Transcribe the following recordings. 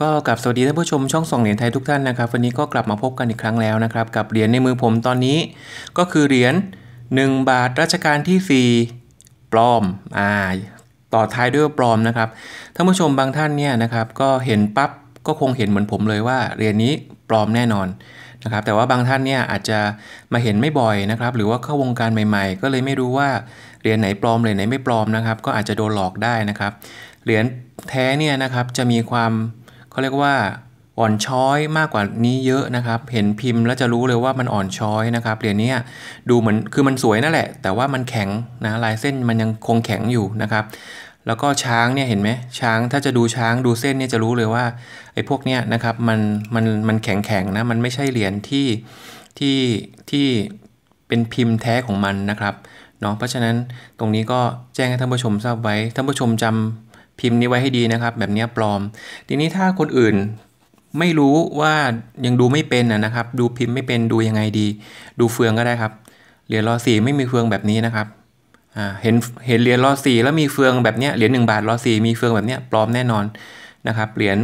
ก็กลับสวัสดีท่านผู้ชมช่องส่องเหรียญไทยทุกท่านนะครับวันนี้ก็กลับมาพบกันอีกครั้งแล้วนะครับ กับเหรียญในมือผมตอนนี้ ก็คือ เหรียญ1บาทราชการที่4ปลอมอ่าต่อท้ายด้วยปลอมนะครับท่านผู้ชมบางท่านเนี่ยนะครับ ก็เห็นปั๊บก็คงเห็นเหมือนผมเลยว่าเหรียญนี้ปลอมแน่นอนนะครับแต่ว่าบางท่านเนี่ยอาจจะมาเห็นไม่บ่อยนะครับหรือว่าเข้าวงการใหม่ๆ ก็เลยไม่รู้ว่าเหรียญไหนปลอมเลยไหนไม่ปลอมนะครับ ก็อาจจะโดนหลอกได้นะครับเหรียญแท้เนี่ยนะครับจะมีความเขาเรียกว่าอ่อนช้อยมากกว่านี้เยอะนะครับเห็นพิมพ์แล้วจะรู้เลยว่ามันอ่อนช้อยนะครับเหรียญนี้ดูเหมือนคือมันสวยนั่นแหละ แต่ว่ามันแข็งนะลายเส้นมันยังคงแข็งอยู่นะครับแล้วก็ช้างเนี่ยเห็นไหมช้างถ้าจะดูช้างดูเส้นเนี่ยจะรู้เลยว่าไอ้พวกเนี้ยนะครับมันมันมันแข็งแข็งนะมันไม่ใช่เหรียญที่ที่ที่เป็นพิมพ์แท้ของมันนะครับเนาะเพราะฉะนั้นตรงนี้ก็แจ้งให้ท่านผู้ชมทราบไว้ท่านผู้ชมจำพิมพ์นี้ไว้ให้ดีนะครับแบบนี้ปลอม ทีนี้ถ้าคนอื่นไม่รู้ว่ายังดูไม่เป็นนะครับ ดูพิมพ์ไม่เป็นดูยังไงดี ดูเฟืองก็ได้ครับเหรียญรอสี่ไม่มีเฟืองแบบนี้นะครับเห็นเห็นเหรียญรอสี่แล้วมีเฟืองแบบเนี้ยเหรียญหนึ่งบาทรอสี่มีเฟืองแบบเนี้ยปลอมแน่นอนนะครับเหรียญ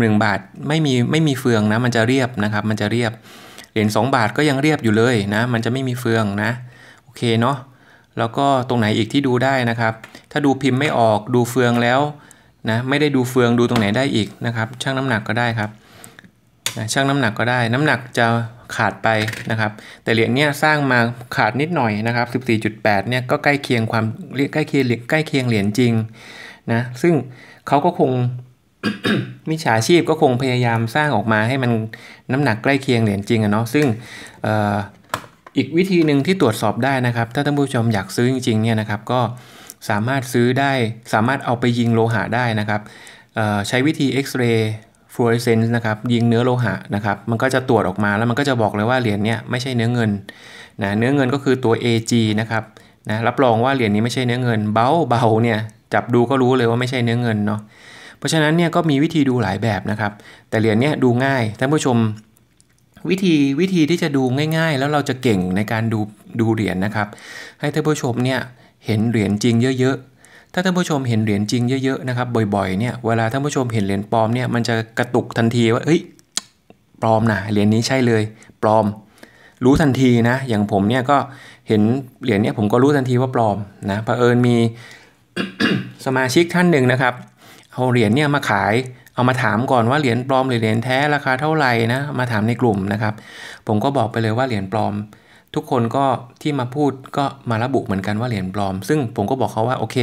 หนึ่งบาท ไม่มีไม่มีเฟืองนะ มันจะเรียบนะครับ มันจะเรียบเหรียญสองบาทก็ยังเรียบอยู่เลยนะ มันจะไม่มีเฟืองนะ โอเคเนาะแล้วก็ตรงไหนอีกที่ดูได้นะครับ ถ้าดูพิมพ์ไม่ออกดูเฟืองแล้วนะไม่ได้ดูเฟืองดูตรงไหนได้อีกนะครับชั่งน้ำหนักก็ได้ครับนะชั่งน้ำหนักก็ได้ น้ำหนักจะขาดไปนะครับ แต่เหรียญเนี้ยสร้างมาขาดนิดหน่อยนะครับ 14.8เนี่ยก็ใกล้เคียงความ ใกล้เคียงใกล้เคียงเหรียญจริงนะ ซึ่งเขาก็คง มิจฉาชีพก็คงพยายามสร้างออกมาให้มันน้ำหนักใกล้เคียงเหรียญจริงอะเนาะซึ่งอีกวิธีหนึ่งที่ตรวจสอบได้นะครับถ้าท่านผู้ชมอยากซื้อจริงๆเนี่ยนะครับก็สามารถซื้อได้สามารถเอาไปยิงโลหะได้นะครับใช้วิธีเอ็กซเรย์ฟลูออเรสเซนต์นะครับยิงเนื้อโลหะนะครับมันก็จะตรวจออกมาแล้วมันก็จะบอกเลยว่าเหรียญเนี้ยไม่ใช่เนื้อเงินนะเนื้อเงินก็คือตัว AG นะครับนะรับรองว่าเหรียญนี้ไม่ใช่เนื้อเงินเบาเบาเนี่ยจับดูก็รู้เลยว่าไม่ใช่เนื้อเงินเนาะเพราะฉะนั้นเนี่ยก็มีวิธีดูหลายแบบนะครับแต่เหรียญเนี้ยดูง่ายท่านผู้ชมวิธีวิธีที่จะดูง่าย ๆ แล้วเราจะเก่งในการดูดูเหรียญนนะครับ ให้ท่านผู้ชมเนี่ย เห็นเหรียญจริงเยอะๆ ถ้าท่านผู้ชมเห็นเหรียญจริงเยอะๆนะครับบ่อยๆเนี่ยเวลาท่านผู้ชมเห็นเหรียญปลอมเนี่ยมันจะกระตุกทันทีว่าเอ้ยปลอมนะเหรียญนี้ใช่เลย ปลอม รู้ทันทีนะอย่างผมเนี่ยก็เห็นเหรียญเนี่ยผมก็รู้ทันทีว่าปลอมนะเผอิญมีสมาชิกท่านหนึ่งนะครับเอาเหรียญเนี่ยมาขายเอามาถามก่อนว่า เหรียญปลอมหรือเหรียญแท้ราคาเท่าไหร่นะ มาถามในกลุ่มนะครับ ผมก็บอกไปเลยว่า เหรียญปลอม ทุกคนก็ที่มาพูดก็มาระบุเหมือนกันว่าเหรียญปลอม ซึ่งผมก็บอกเขาว่าโอเค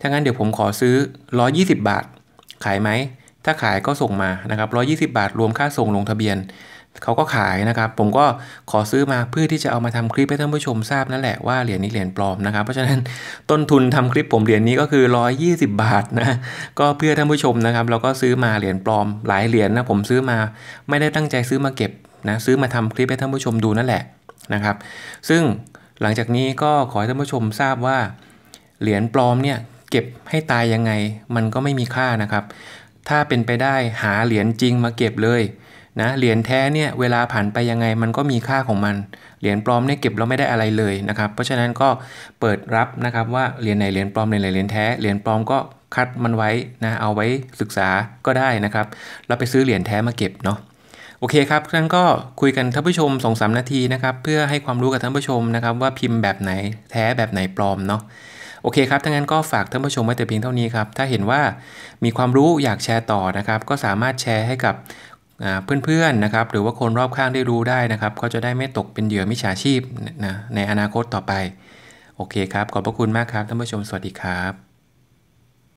ถ้างั้นเดี๋ยวผมขอซื้อ 120 บาท ขายไหมถ้าขายก็ส่งมานะครับร้อ120 บาทรวมค่าส่งลงทะเบียน เขาก็ขายนะครับ ผมก็ขอซื้อมาเพื่อที่จะเอามาทำคลิปให้ท่านผู้ชมทราบนั่นแหละว่าเหรียญนี้เหรียญปลอมนะครับ เพราะฉะนั้นต้นทุนทำคลิปผมเหรียญนี้ก็คือ 120 บาทนะ ก็เพื่อท่านผู้ชมนะครับ เราก็ซื้อมาเหรียญปลอม หลายเหรียญนนะผมซื้อมาไม่ได้ตั้งใจซื้อมาเก็บนะซื้อมาทำคลิปให้ท่านผู้ชมดูนั่นแหละนะครับซึ่งหลังจากนี้ก็ขอให้ท่านผู้ชมทราบว่า เหรียญปลอมเนี่ยเก็บให้ตายยังไง มันก็ไม่มีค่านะครับถ้าเป็นไปได้หาเหรียญจริงมาเก็บเลย นะเหรียญแท้เนี่ยเวลาผ่านไปยังไงมันก็มีค่าของมันเหรียญปลอมเนี่ยเก็บแล้วไม่ได้อะไรเลยนะครับเพราะฉะนั้นก็เปิดรับนะครับ ว่าเหรียญไหนเหรียญปลอมเหรียญไหนเหรียญแท้เหรียญปลอมก็คัดมันไว้นะเอาไว้ศึกษาก็ได้นะครับเราไปซื้อเหรียญแท้มาเก็บเนาะโอเคครับท่านก็คุยกันท่านผู้ชมสองสานาทีนะครับ เพื่อให้ความรู้กับท่านผู้ชมนะครับว่าพิมพ์แบบไหนแท้แบบไหนปลอมเนาะโอเคครับ ถ้างั้นก็ฝากท่านผู้ชมไว้แต่เพียงเท่านี้ครับ ถ้าเห็นว่ามีความรู้อยากแชร์ต่อนะครับ ก็สามารถแชร์ให้กับเพื่อนๆนะครับ หรือว่าคนรอบข้างได้รู้ได้นะครับ ก็จะได้ไม่ตกเป็นเหยื่อมิจฉาชีพนะ ในอนาคตต่อไป โอเคครับ ขอบพระคุณมากครับ ท่านผู้ชมสวัสดีครับ